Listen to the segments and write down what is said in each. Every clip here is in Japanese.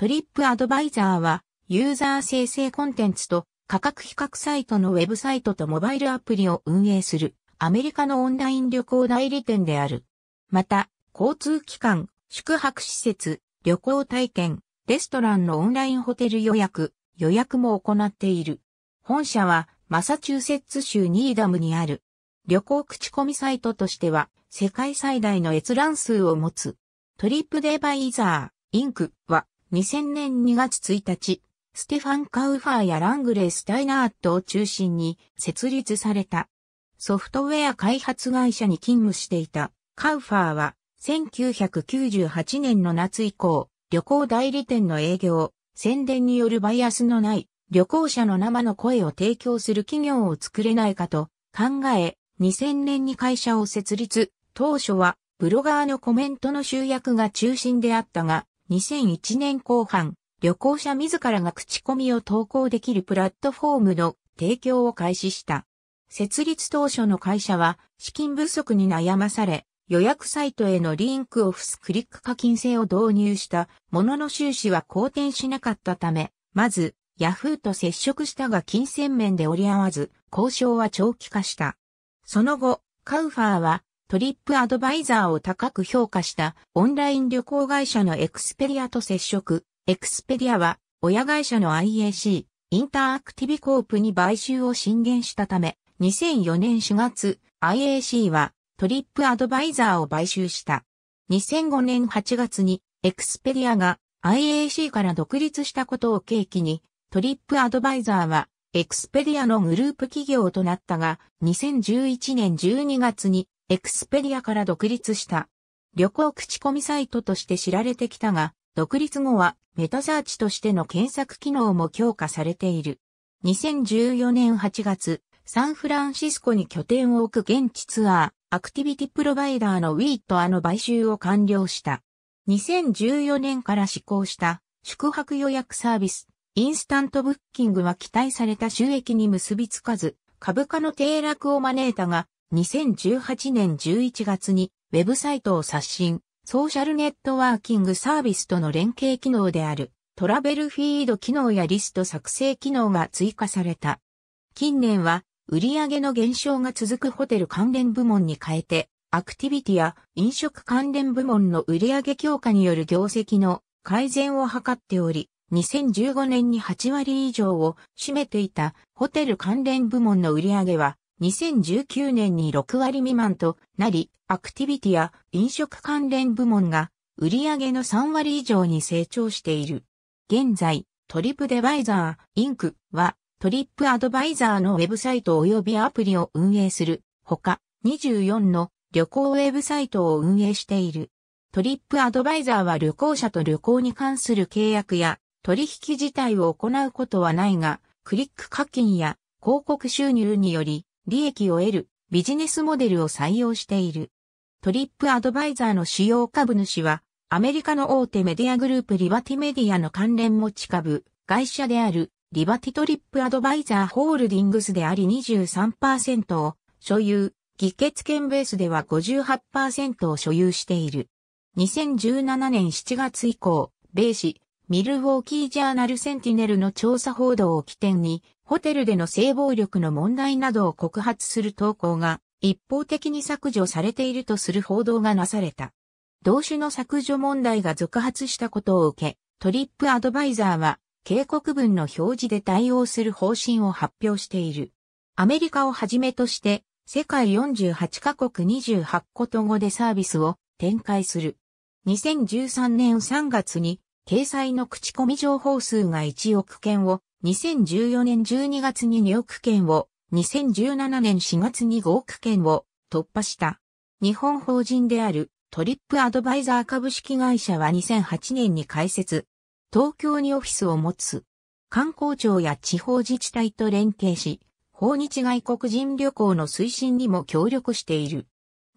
トリップアドバイザーは、ユーザー生成コンテンツと価格比較サイトのウェブサイトとモバイルアプリを運営するアメリカのオンライン旅行代理店である。また、交通機関、宿泊施設、旅行体験、レストランのオンラインホテル予約、予約も行っている。本社はマサチューセッツ州ニーダムにある。旅行口コミサイトとしては世界最大の閲覧数を持つ。トリップデバイザー、インクは2000年2月1日、ステファン・カウファーやラングレー・スタイナーットを中心に設立された。ソフトウェア開発会社に勤務していたカウファーは1998年の夏以降、旅行代理店の営業、宣伝によるバイアスのない旅行者の生の声を提供する企業を作れないかと考え、2000年に会社を設立。当初はブロガーのコメントの集約が中心であったが、2001年後半、旅行者自らが口コミを投稿できるプラットフォームの提供を開始した。設立当初の会社は資金不足に悩まされ、予約サイトへのリンクオフスクリック課金制を導入したものの収支は好転しなかったため、まず、ヤフーと接触したが金銭面で折り合わず、交渉は長期化した。その後、カウファーはトリップアドバイザーを高く評価したオンライン旅行会社のエクスペリアと接触。エクスペリアは親会社の IAC、インターアクティビコープに買収を進言したため、2004年4月、IAC はトリップアドバイザーを買収した。2005年8月にエクスペリアが IAC から独立したことを契機に、トリップアドバイザーはエクスペリアのグループ企業となったが、2011年12月にエクスペディアから独立した。旅行口コミサイトとして知られてきたが、独立後はメタサーチとしての検索機能も強化されている。2014年8月、サンフランシスコに拠点を置く現地ツアー、アクティビティプロバイダーのウィートアの買収を完了した。2014年から施行した宿泊予約サービス、インスタントブッキングは期待された収益に結びつかず、株価の低落を招いたが、2018年11月にウェブサイトを刷新、ソーシャルネットワーキングサービスとの連携機能であるトラベルフィード機能やリスト作成機能が追加された。近年は売上の減少が続くホテル関連部門に変えて、アクティビティや飲食関連部門の売上強化による業績の改善を図っており、2015年に8割以上を占めていたホテル関連部門の売上は2019年に6割未満となり、アクティビティや飲食関連部門が売上の3割以上に成長している。現在、トリップデバイザー、インクはトリップアドバイザーのウェブサイト及びアプリを運営するほか、24の旅行ウェブサイトを運営している。トリップアドバイザーは旅行者と旅行に関する契約や取引自体を行うことはないが、クリック課金や広告収入により利益を得るビジネスモデルを採用している。トリップアドバイザーの主要株主は、アメリカの大手メディアグループリバティメディアの関連持ち株、会社であるリバティトリップアドバイザーホールディングスであり23%を所有、議決権ベースでは58%を所有している。2017年7月以降、米市、ミルウォーキージャーナルセンティネルの調査報道を起点に、ホテルでの性暴力の問題などを告発する投稿が一方的に削除されているとする報道がなされた。同種の削除問題が続発したことを受け、トリップアドバイザーは警告文の表示で対応する方針を発表している。アメリカをはじめとして、世界48カ国28個と語でサービスを展開する。2013年3月に掲載の口コミ情報数が1億件を、2014年12月に2億件を、2017年4月に5億件を突破した。日本法人であるトリップアドバイザー株式会社は2008年に開設。東京にオフィスを持つ。観光庁や地方自治体と連携し、訪日外国人旅行の推進にも協力している。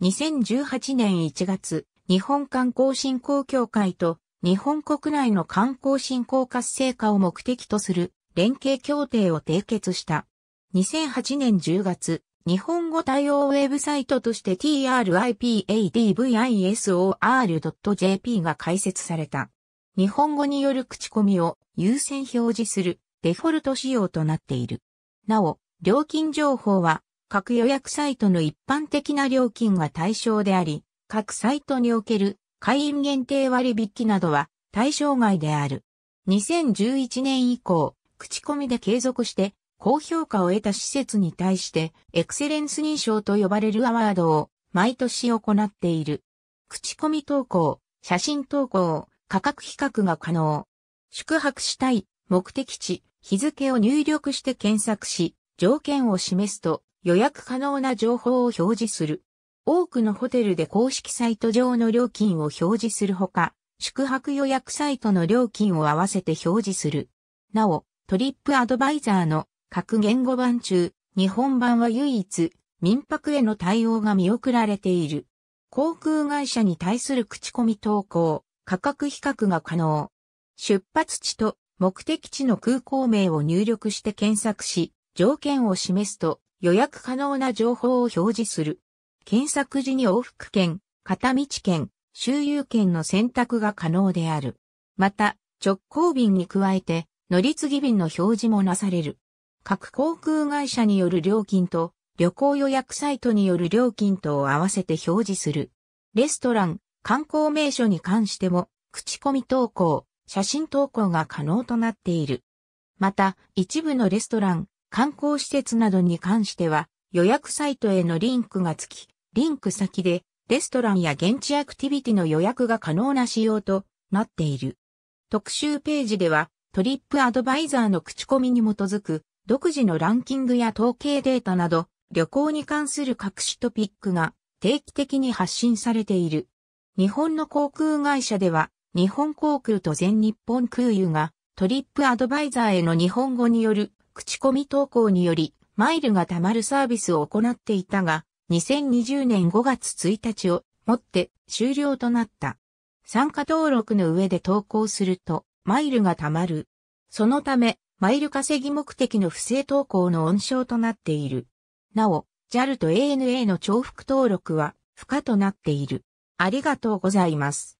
2018年1月、日本観光振興協会と日本国内の観光振興活性化を目的とする連携協定を締結した。2008年10月、日本語対応ウェブサイトとして tripadvisor.jp が開設された。日本語による口コミを優先表示するデフォルト仕様となっている。なお、料金情報は各予約サイトの一般的な料金が対象であり、各サイトにおける会員限定割引などは対象外である。2011年以降、口コミで継続して高評価を得た施設に対してエクセレンス認証と呼ばれるアワードを毎年行っている。口コミ投稿、写真投稿、価格比較が可能。宿泊したい、目的地、日付を入力して検索し、条件を示すと予約可能な情報を表示する。多くのホテルで公式サイト上の料金を表示するほか、宿泊予約サイトの料金を合わせて表示する。なお、トリップアドバイザーの各言語版中、日本版は唯一民泊への対応が見送られている。航空会社に対する口コミ投稿、価格比較が可能。出発地と目的地の空港名を入力して検索し、条件を示すと予約可能な情報を表示する。検索時に往復券、片道券、周遊券の選択が可能である。また、直行便に加えて、乗り継ぎ便の表示もなされる。各航空会社による料金と、旅行予約サイトによる料金とを合わせて表示する。レストラン、観光名所に関しても、口コミ投稿、写真投稿が可能となっている。また、一部のレストラン、観光施設などに関しては、予約サイトへのリンクが付き、リンク先で、レストランや現地アクティビティの予約が可能な仕様となっている。特集ページでは、トリップアドバイザーの口コミに基づく、独自のランキングや統計データなど、旅行に関する各種トピックが定期的に発信されている。日本の航空会社では、日本航空と全日本空輸が、トリップアドバイザーへの日本語による口コミ投稿により、マイルが貯まるサービスを行っていたが、2020年5月1日をもって終了となった。参加登録の上で投稿すると、マイルが貯まる。そのため、マイル稼ぎ目的の不正投稿の温床となっている。なお、JAL と ANA の重複登録は不可となっている。ありがとうございます。